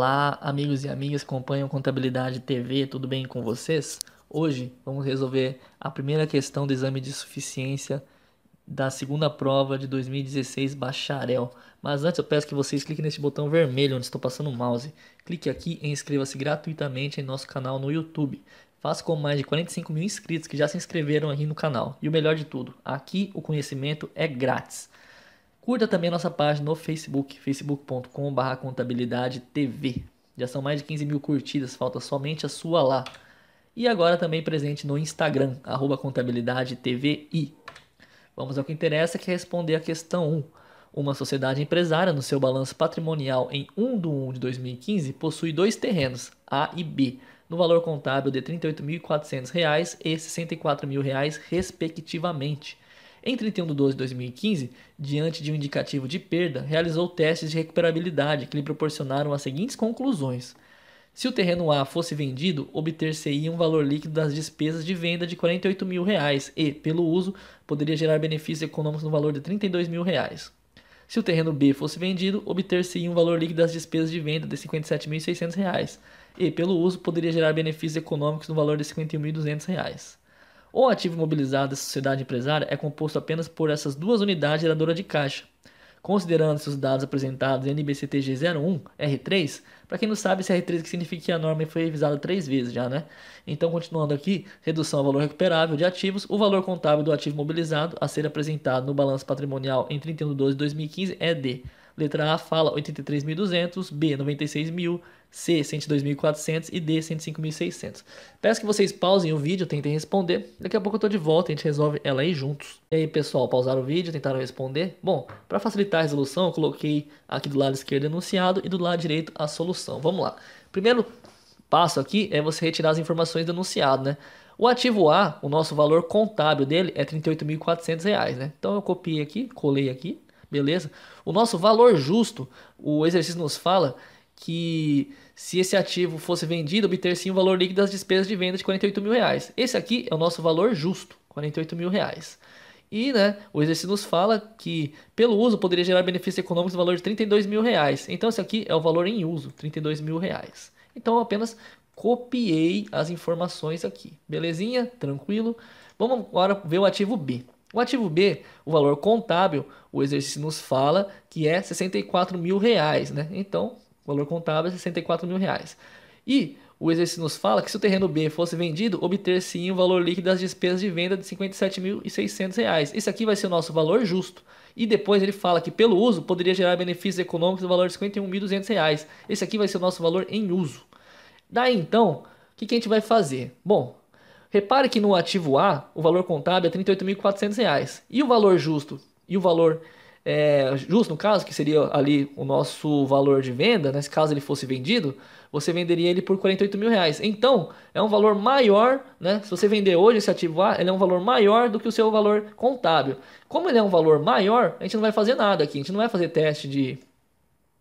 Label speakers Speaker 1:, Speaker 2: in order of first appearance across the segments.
Speaker 1: Olá, amigos e amigas que acompanham Contabilidade TV, tudo bem com vocês? Hoje vamos resolver a primeira questão do exame de suficiência da segunda prova de 2016 bacharel. Mas antes eu peço que vocês cliquem nesse botão vermelho onde estou passando o mouse. Clique aqui e inscreva-se gratuitamente em nosso canal no YouTube. Faço com mais de 45 mil inscritos que já se inscreveram aqui no canal. E o melhor de tudo, aqui o conhecimento é grátis. Curta também nossa página no Facebook, facebook.com.br contabilidade TV. Já são mais de 15 mil curtidas, falta somente a sua lá. E agora também presente no Instagram, arroba contabilidade TVI. Vamos ao que interessa, que é responder a questão 1. Uma sociedade empresária, no seu balanço patrimonial em 1 de 1 de 2015, possui dois terrenos, A e B, no valor contábil de R$ 38.400 e R$ 64.000, respectivamente em 31 de 12 de 2015, diante de um indicativo de perda, realizou testes de recuperabilidade que lhe proporcionaram as seguintes conclusões. Se o terreno A fosse vendido, obter-se-ia um valor líquido das despesas de venda de 48 mil reais e, pelo uso, poderia gerar benefícios econômicos no valor de 32 mil reais. Se o terreno B fosse vendido, obter-se-ia um valor líquido das despesas de venda de R$ 57.600 e, pelo uso, poderia gerar benefícios econômicos no valor de R$ 51.200. O ativo imobilizado da sociedade empresária é composto apenas por essas duas unidades geradoras de caixa. Considerando-se os dados apresentados em NBCTG 01, R3, para quem não sabe, esse R3 que significa que a norma foi revisada três vezes já, né? Então, continuando aqui, redução ao valor recuperável de ativos, o valor contábil do ativo mobilizado a ser apresentado no balanço patrimonial em 31 de 12 de 2015 é D. Letra A fala 83.200, B 96.000, C, 102.400 e D, 105.600. Peço que vocês pausem o vídeo, tentem responder. Daqui a pouco eu tô de volta, a gente resolve ela aí juntos. E aí, pessoal, pausaram o vídeo, tentaram responder? Bom, para facilitar a resolução, eu coloquei aqui do lado esquerdo o enunciado e do lado direito a solução. Vamos lá. Primeiro passo aqui é você retirar as informações do enunciado, né? O ativo A, o nosso valor contábil dele é R$ 38.400, né? Então eu copiei aqui, colei aqui, beleza? O nosso valor justo, o exercício nos fala que se esse ativo fosse vendido, obter sim o valor líquido das despesas de venda de 48 mil reais. Esse aqui é o nosso valor justo, 48 mil reais. E né, o exercício nos fala que pelo uso poderia gerar benefícios econômicos no valor de 32 mil reais. Então esse aqui é o valor em uso, 32 mil reais. Então eu apenas copiei as informações aqui. Belezinha? Tranquilo? Vamos agora ver o ativo B. O ativo B, o valor contábil, o exercício nos fala que é 64 mil reais, né? Então o valor contábil é 64 mil reais. E o exercício nos fala que se o terreno B fosse vendido, obter-se o valor líquido das despesas de venda de R$ 57.600. Esse aqui vai ser o nosso valor justo. E depois ele fala que pelo uso poderia gerar benefícios econômicos no valor de R$ 51.200. Esse aqui vai ser o nosso valor em uso. Daí então, o que, que a gente vai fazer? Bom, repare que no ativo A, o valor contábil é R$ 38.400. E o valor justo e o valor é, justo, no caso, que seria ali o nosso valor de venda, nesse né? caso ele fosse vendido, você venderia ele por 48 mil reais. Então, é um valor maior, né? Se você vender hoje esse ativo A, ele é um valor maior do que o seu valor contábil. Como ele é um valor maior, a gente não vai fazer nada aqui, a gente não vai fazer teste de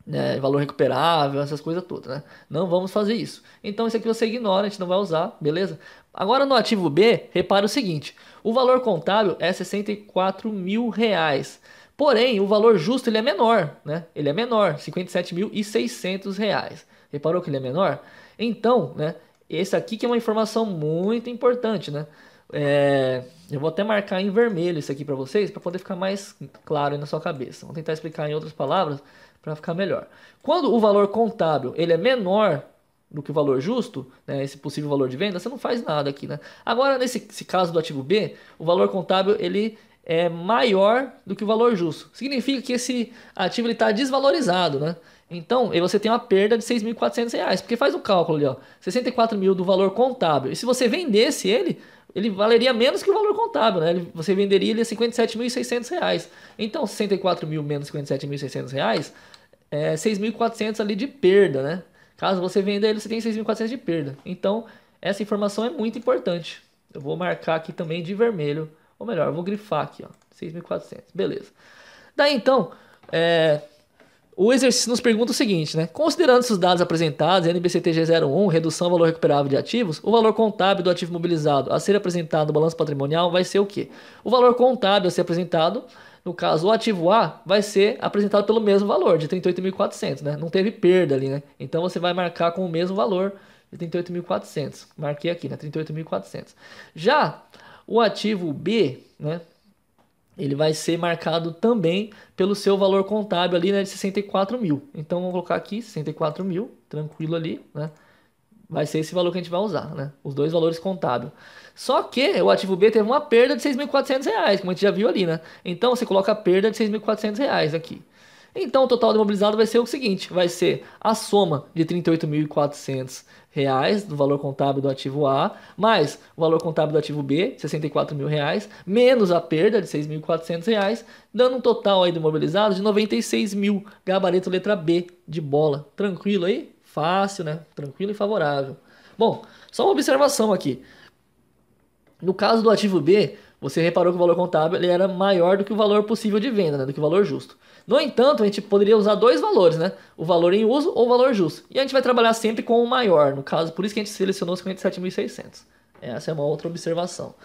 Speaker 1: né, valor recuperável, essas coisas todas, né? Não vamos fazer isso. Então, isso aqui você ignora, a gente não vai usar, beleza? Agora no ativo B, repara o seguinte: o valor contábil é 64 mil reais. Porém, o valor justo ele é menor, né? Ele é menor, R$ 57.600. Reparou que ele é menor? Então, né? Esse aqui que é uma informação muito importante, né? É, eu vou até marcar em vermelho isso aqui para vocês, para poder ficar mais claro na sua cabeça. Vou tentar explicar em outras palavras para ficar melhor. Quando o valor contábil ele é menor do que o valor justo, né, esse possível valor de venda, você não faz nada aqui, né? Agora nesse caso do ativo B, o valor contábil ele é maior do que o valor justo. Significa que esse ativo está desvalorizado, né? Então, você tem uma perda de R$ 6.400, porque faz o um cálculo ali, ó, 64 mil do valor contábil. E se você vendesse ele, ele valeria menos que o valor contábil, né? você venderia ele a R$ 57.600. Então, R$ mil menos R$ 57.600 é R$ 6.400 ali de perda, né? Caso você venda ele, você tem R$ 6.400 de perda. Então, essa informação é muito importante. Eu vou marcar aqui também de vermelho ou melhor, eu vou grifar aqui, ó. 6.400. Beleza. Daí então, é, o exercício nos pergunta o seguinte, né? Considerando esses dados apresentados, NBCTG01, redução valor recuperável de ativos, o valor contábil do ativo mobilizado a ser apresentado no balanço patrimonial vai ser o quê? O valor contábil a ser apresentado, no caso, o ativo A, vai ser apresentado pelo mesmo valor, de 38.400, né? Não teve perda ali, né? Então você vai marcar com o mesmo valor de 38.400. Marquei aqui, né? 38.400. Já o ativo B, né, ele vai ser marcado também pelo seu valor contábil ali, né, de 64 mil. Então, vamos colocar aqui 64 mil, tranquilo ali, né? Vai ser esse valor que a gente vai usar, né? Os dois valores contábil. Só que o ativo B teve uma perda de 6.400 reais, como a gente já viu ali, né? Então, você coloca a perda de 6.400 reais aqui. Então o total imobilizado vai ser o seguinte: vai ser a soma de R$ 38.400 reais do valor contábil do ativo A, mais o valor contábil do ativo B, R$ mil reais, menos a perda de 6.400 reais, dando um total aí de imobilizado de R$ mil. Gabarito letra B de bola. Tranquilo aí? Fácil, né? Tranquilo e favorável. Bom, só uma observação aqui. No caso do ativo B, você reparou que o valor contábil ele era maior do que o valor possível de venda, né? do que o valor justo. No entanto, a gente poderia usar dois valores, né? O valor em uso ou o valor justo. E a gente vai trabalhar sempre com o maior, no caso, por isso que a gente selecionou os 57.600. Essa é uma outra observação.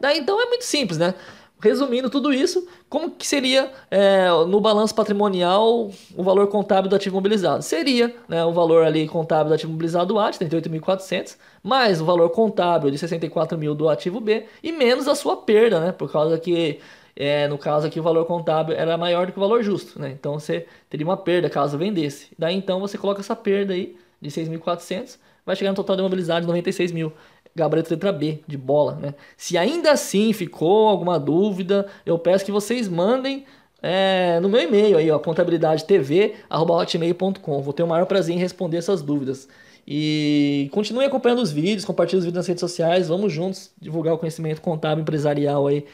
Speaker 1: Daí então é muito simples, né? Resumindo tudo isso, como que seria é, no balanço patrimonial o valor contábil do ativo mobilizado? Seria né, o valor ali contábil do ativo mobilizado A, de 38.400, mais o valor contábil de 64 mil do ativo B e menos a sua perda, né? Por causa que é, no caso aqui o valor contábil era maior do que o valor justo, né? Então você teria uma perda caso vendesse. Daí então você coloca essa perda aí de 6.400, vai chegar no total de mobilizado de 96 mil gabarito letra B, de bola. Né? Se ainda assim ficou alguma dúvida, eu peço que vocês mandem é, no meu e-mail aí, ó, contabilidadetv.hotmail.com. Vou ter o maior prazer em responder essas dúvidas. E continue acompanhando os vídeos, compartilhe os vídeos nas redes sociais, vamos juntos divulgar o conhecimento contábil empresarial aí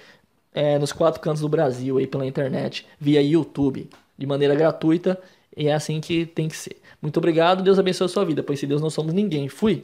Speaker 1: é, nos quatro cantos do Brasil aí pela internet, via YouTube, de maneira gratuita, e é assim que tem que ser. Muito obrigado, Deus abençoe a sua vida, pois se Deus não somos ninguém. Fui!